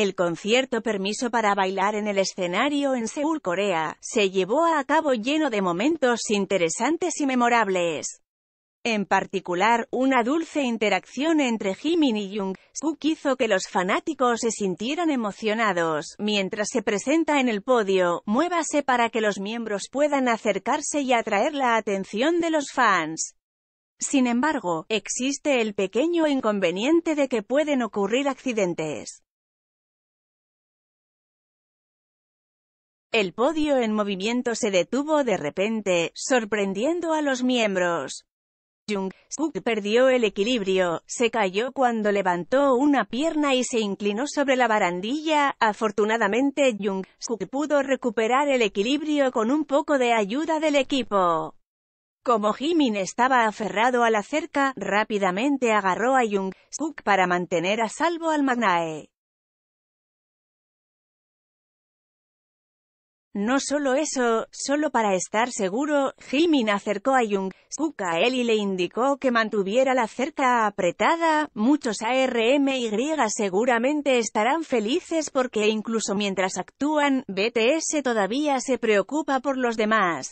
El concierto Permiso para bailar en el escenario en Seúl, Corea, se llevó a cabo lleno de momentos interesantes y memorables. En particular, una dulce interacción entre Jimin y Jung Suk hizo que los fanáticos se sintieran emocionados. Mientras se presenta en el podio, muévase para que los miembros puedan acercarse y atraer la atención de los fans. Sin embargo, existe el pequeño inconveniente de que pueden ocurrir accidentes. El podio en movimiento se detuvo de repente, sorprendiendo a los miembros. Jung Suk perdió el equilibrio, se cayó cuando levantó una pierna y se inclinó sobre la barandilla. Afortunadamente Jung Suk pudo recuperar el equilibrio con un poco de ayuda del equipo. Como Jimin estaba aferrado a la cerca, rápidamente agarró a Jung Suk para mantener a salvo al Magnae. No solo eso, solo para estar seguro, Jimin acercó a jung a él y le indicó que mantuviera la cerca apretada. Muchos ARMY seguramente estarán felices porque incluso mientras actúan, BTS todavía se preocupa por los demás.